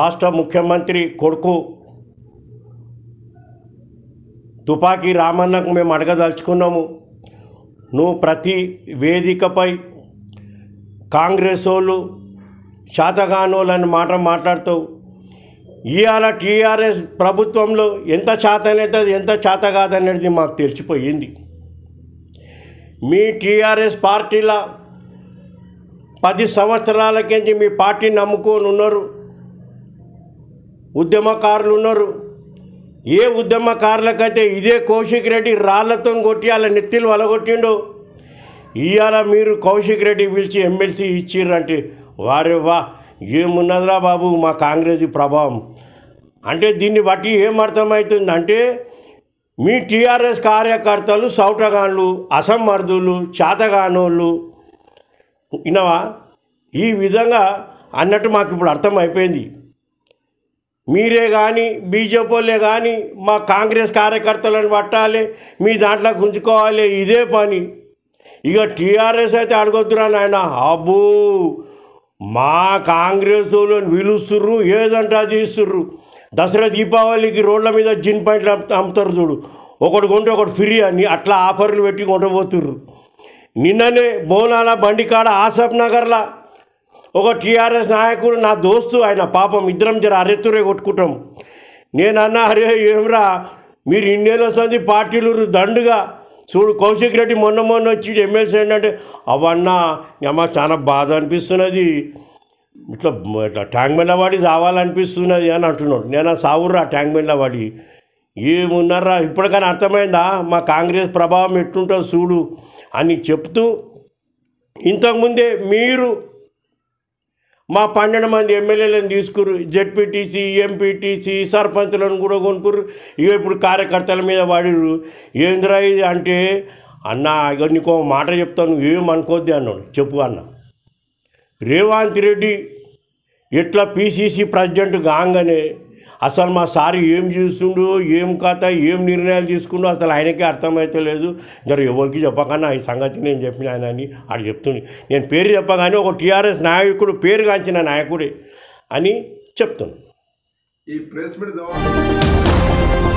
రాష్ట్ర ముఖ్యమంత్రి కొడుకు తుపాకీ రామన్నకు మేము అడగదలుచుకున్నాము నువ్వు ప్రతి వేదికపై కాంగ్రెస్ వాళ్ళు శాతగానోళ్ళని మాట మాట్లాడుతావు ఇవాళ టీఆర్ఎస్ ప్రభుత్వంలో ఎంత శాతనవుతుంది ఎంత శాత కాదనేది మాకు తెలిసిపోయింది మీ టీఆర్ఎస్ పార్టీల పది సంవత్సరాల కింద మీ పార్టీని నమ్ముకొని ఉన్నారు ఉద్యమకారులు ఉన్నారు ఏ ఉద్యమకారులకైతే ఇదే కౌశిక్ రెడ్డి రాళ్లతో కొట్టి అలా నెత్తిలు వలగొట్టిండు ఇవాళ మీరు కౌశిక్ రెడ్డి పిలిచి ఎమ్మెల్సీ ఇచ్చిర్రంటే వారే వా ఏమున్నదిరా బాబు మా కాంగ్రెస్ ప్రభావం అంటే దీన్ని బట్టి ఏం మీ టీఆర్ఎస్ కార్యకర్తలు సౌటగాన్లు అసమర్థులు చేతగానోళ్ళు ఇన్నవా ఈ విధంగా అన్నట్టు మాకు ఇప్పుడు అర్థమైపోయింది మీరే కానీ బీజేపీ వాళ్ళే కానీ మా కాంగ్రెస్ కార్యకర్తలను పట్టాలి మీ దాంట్లో గుంజుకోవాలి ఇదే పని ఇక టీఆర్ఎస్ అయితే అడగొద్దురా నాయన అబ్బో మా కాంగ్రెస్ వాళ్ళని పిలుస్తుర్రు ఏదంటే అది ఇస్తుర్రు దసరా దీపావళికి రోడ్ల మీద జిన్ పాయింట్లు అమ్ముతారు చూడు ఒకటి కొంటే ఒకటి ఫ్రీ అని అట్లా ఆఫర్లు పెట్టి కొంటపోతుర్రు నిన్ననే బోనాల బండికాడ ఆసఫ్ నగర్లా ఒక టీఆర్ఎస్ నాయకుడు నా దోస్తు ఆయన పాపం ఇద్దరం జర అరెత్తురే కొట్టుకుంటాం నేను అన్న అరే ఏమ్రా మీరు ఇన్నేళ్ళ సంది పార్టీలు దండుగా చూడు కౌశిక్ రెడ్డి మొన్న మొన్న వచ్చి ఎమ్మెల్సీ ఏంటంటే అవన్నా అమ్మ చాలా బాధ అనిపిస్తున్నది ఇట్లా ఇట్లా ట్యాంక్ బండ్ల వాడి సావాలనిపిస్తున్నది అని అంటున్నాడు నేను సావుర్రా ట్యాంక్ బండ్ల వాడి ఏమున్నారా ఇప్పటికైనా అర్థమైందా మా కాంగ్రెస్ ప్రభావం ఎట్టుంటుందో చూడు అని చెప్తూ ఇంతకుముందే మీరు మా పన్నెండు మంది ఎమ్మెల్యేలను తీసుకురు జడ్పీటీసీ ఎంపీటీసీ సర్పంచులను కూడా కొనుక్కురు ఇక ఇప్పుడు కార్యకర్తల మీద వాడిరు ఏందిరా ఇది అంటే అన్న ఇక నీకు మాట చెప్తాను ఏమనుకోద్ది అన్నాడు చెప్పు అన్న రేవంత్ రెడ్డి ఇట్లా పీసీసీ ప్రెసిడెంట్ కాగానే అసలు మా సార్ ఏం చేస్తుండు ఏం కథ ఏం నిర్ణయాలు తీసుకుండు అసలు ఆయనకే అర్థమైతే లేదు జర ఎవరికి చెప్పకన్నా ఈ సంగతి నేను చెప్పిన ఆయన అని ఆడు చెప్తుంది నేను పేరు చెప్పగానే ఒక టీఆర్ఎస్ నాయకుడు పేరు కాంచిన నాయకుడే అని చెప్తున్నాను ఈ ప్రెస్ మీట్